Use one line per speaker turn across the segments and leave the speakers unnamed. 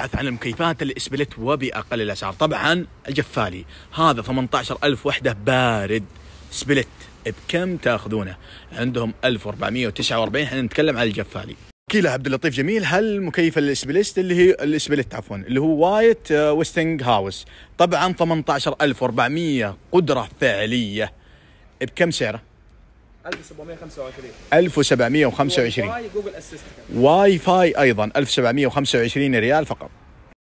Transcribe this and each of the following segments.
أبحث عن المكيفات الإسبلت وبأقل الأسعار طبعا الجفالي هذا 18000 وحدة بارد سبلت بكم تاخذونه عندهم 1449 احنا نتكلم عن الجفالي كيلا عبد اللطيف جميل هل مكيف الاسبلست اللي هي الاسبلت عفوا اللي هو وايت آه، ويستنج هاوس طبعا 18400 قدره فعليه بكم سعره 1725 1725 واي واي فاي ايضا 1725 ريال فقط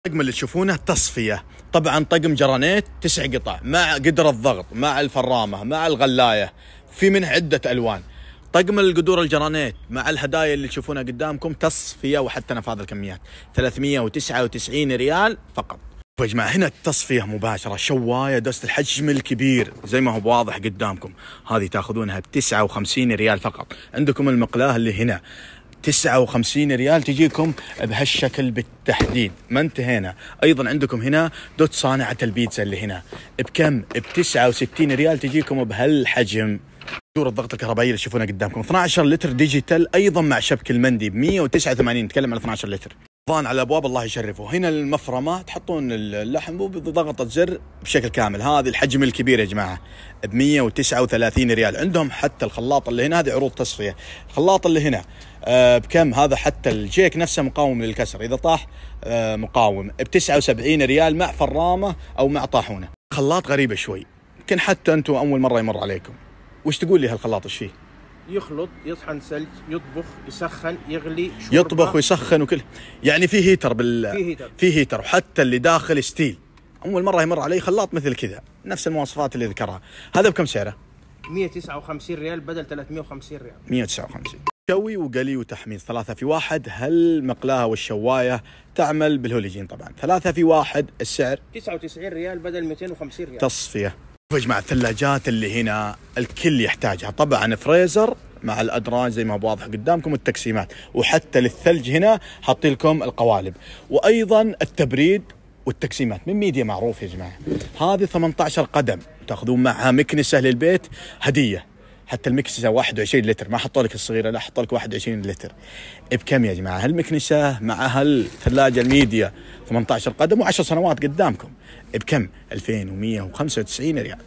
الطقم اللي تشوفونه تصفيه طبعا طقم جرانيت تسع قطع مع قدر الضغط مع الفرامه مع الغلايه في منه عده الوان طقم القدور الجرانيت مع الهدايا اللي تشوفونها قدامكم تصفيه وحتى نفاذ الكميات 399 ريال فقط يا جماعه هنا التصفيه مباشره شوايه دوست الحجم الكبير زي ما هو واضح قدامكم هذه تاخذونها ب 59 ريال فقط عندكم المقلاه اللي هنا 59 ريال تجيكم بهالشكل بالتحديد ما انتهينا ايضا عندكم هنا دوت صانعه البيتزا اللي هنا بكم ب 69 ريال تجيكم بهالحجم دور الضغط الكهربائي اللي تشوفونها قدامكم 12 لتر ديجيتال ايضا مع شبك المندي ب 189 نتكلم عن 12 لتر فان على الابواب الله يشرفه هنا المفرمه تحطون اللحم بضغطه زر بشكل كامل هذه الحجم الكبير يا جماعه ب 139 ريال عندهم حتى الخلاط اللي هنا هذه عروض تصفيه الخلاط اللي هنا آه، بكم هذا حتى الجيك نفسه مقاوم للكسر اذا طاح آه، مقاوم ب 79 ريال مع فرامه او مع طاحونه خلاط غريبه شوي يمكن حتى انتم اول مره يمر عليكم وش تقول لي هالخلاط ايش فيه يخلط يطحن ثلج يطبخ يسخن يغلي شوربة. يطبخ ويسخن وكل يعني في هيتر بال في هيتر في هيتر وحتى اللي داخل ستيل اول مره يمر علي خلاط مثل كذا نفس المواصفات اللي ذكرها هذا بكم سعره 159 ريال بدل 350 ريال 159 شوي وقلي وتحميص ثلاثة في واحد هل مقلاة والشواية تعمل بالهوليجين طبعا ثلاثة في واحد السعر 99 ريال بدل 250 ريال تصفية يا جماعة الثلاجات اللي هنا الكل يحتاجها طبعا فريزر مع الادراج زي ما واضح قدامكم التقسيمات وحتى للثلج هنا حاطين لكم القوالب وايضا التبريد والتقسيمات من ميديا معروف يا جماعه هذه 18 قدم تاخذون معها مكنسه للبيت هديه حتى المكنسه 21 لتر ما حطوا لك الصغيره لا حطوا لك 21 لتر بكم يا جماعه هالمكنسه مع هالثلاجه الميديا 18 قدم و10 سنوات قدامكم بكم 2195 ريال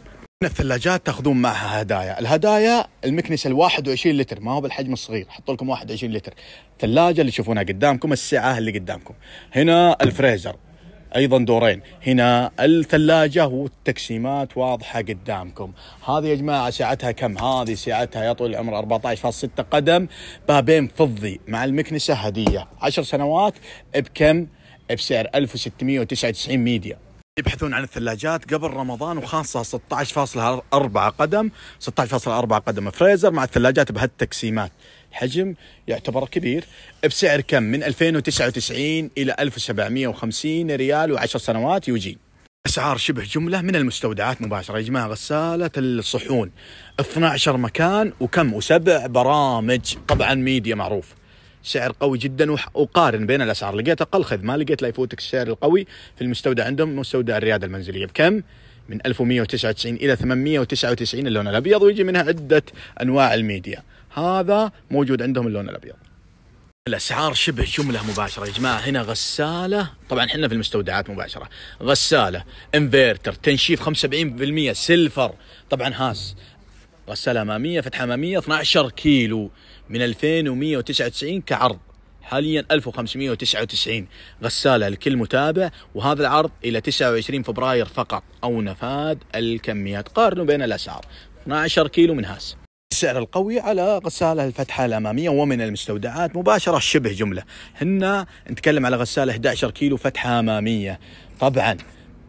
من الثلاجات تاخذون معها هدايا، الهدايا المكنسه ال 21 لتر ما هو بالحجم الصغير، حطوا لكم 21 لتر. الثلاجه اللي تشوفونها قدامكم، السعه اللي قدامكم. هنا الفريزر، ايضا دورين هنا الثلاجه والتقسيمات واضحه قدامكم هذه يا جماعه سعتها كم هذه سعتها يا طول العمر 14.6 قدم بابين فضي مع المكنسه هديه 10 سنوات بكم بسعر 1699 ميديا يبحثون عن الثلاجات قبل رمضان وخاصة 16.4 قدم 16.4 قدم فريزر مع الثلاجات بهالتقسيمات حجم يعتبر كبير بسعر كم من 2099 الى 1750 ريال و10 سنوات يجي اسعار شبه جمله من المستودعات مباشره يا جماعه غساله الصحون 12 مكان وكم وسبع برامج طبعا ميديا معروف سعر قوي جدا وقارن بين الاسعار لقيت اقل خذ ما لقيت لا يفوتك السعر القوي في المستودع عندهم مستودع الرياده المنزليه بكم من 1199 الى 899 اللون الابيض ويجي منها عده انواع الميديا هذا موجود عندهم اللون الابيض الاسعار شبه جمله مباشره يا جماعه هنا غساله طبعا احنا في المستودعات مباشره غساله انفيرتر تنشيف 75% سيلفر طبعا هاس غساله اماميه فتحه اماميه 12 كيلو من 2199 كعرض حاليا 1599 غساله لكل متابع وهذا العرض الى 29 فبراير فقط او نفاد الكميات قارنوا بين الاسعار 12 كيلو من هاس السعر القوي على غسالة الفتحة الأمامية ومن المستودعات مباشرة شبه جملة هنا نتكلم على غسالة 11 كيلو فتحة أمامية طبعا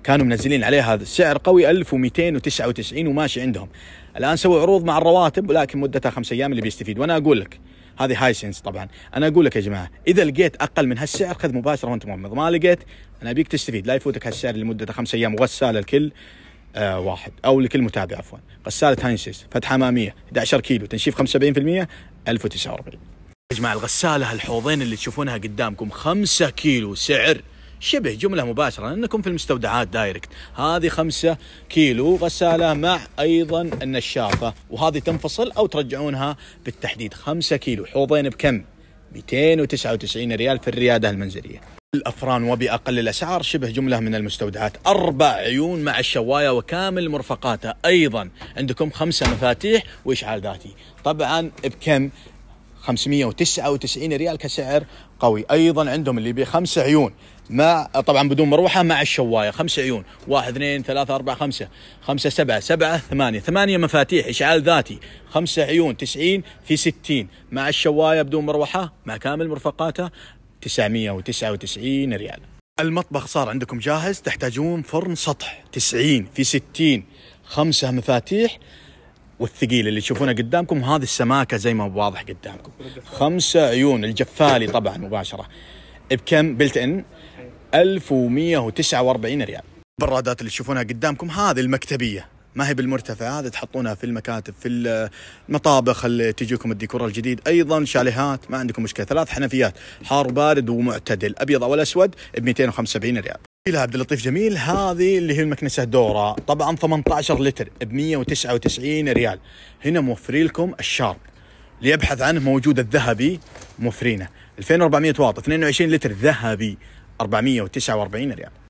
كانوا منزلين عليها هذا السعر قوي 1299 وماشي عندهم الآن سووا عروض مع الرواتب ولكن مدتها خمس أيام اللي بيستفيد وأنا أقول لك هذه هاي سينس طبعا انا اقول لك يا جماعه اذا لقيت اقل من هالسعر خذ مباشره وانت مهمض ما لقيت انا ابيك تستفيد لا يفوتك هالسعر لمده خمس ايام وغساله الكل آه، واحد او لكل متابع عفوا غساله هانسيس فتحه اماميه 11 كيلو تنشيف 75% 1049 يا جماعه الغساله الحوضين اللي تشوفونها قدامكم 5 كيلو سعر شبه جملة مباشرة لأنكم في المستودعات دايركت هذه خمسة كيلو غسالة مع أيضا النشافة وهذه تنفصل أو ترجعونها بالتحديد خمسة كيلو حوضين بكم 299 ريال في الريادة المنزلية الأفران وبأقل الأسعار شبه جملة من المستودعات أربع عيون مع الشواية وكامل مرفقاتها أيضا عندكم خمسة مفاتيح وإشعال ذاتي طبعا بكم 599 ريال كسعر قوي أيضا عندهم اللي يبيع خمسة عيون مع طبعا بدون مروحة مع الشواية خمسة عيون واحد اثنين ثلاثة أربعة خمسة خمسة سبعة سبعة ثمانية ثمانية مفاتيح إشعال ذاتي خمسة عيون تسعين في ستين مع الشواية بدون مروحة مع كامل مرفقاتها 999 ريال المطبخ صار عندكم جاهز تحتاجون فرن سطح 90 في 60 خمسة مفاتيح والثقيل اللي تشوفونه قدامكم هذه السماكه زي ما واضح قدامكم خمسه عيون الجفالي طبعا مباشره بكم بلت ان 1149 ريال البرادات اللي تشوفونها قدامكم هذه المكتبيه ما هي بالمرتفع هذا تحطونها في المكاتب في المطابخ اللي تجيكم الديكور الجديد ايضا شاليهات ما عندكم مشكله ثلاث حنفيات حار بارد ومعتدل ابيض او الاسود ب 275 ريال الى عبد اللطيف جميل هذه اللي هي المكنسه دوره طبعا 18 لتر ب 199 ريال هنا موفرين لكم الشارب اللي يبحث عنه موجود الذهبي موفرينه 2400 واط 22 لتر ذهبي 449 ريال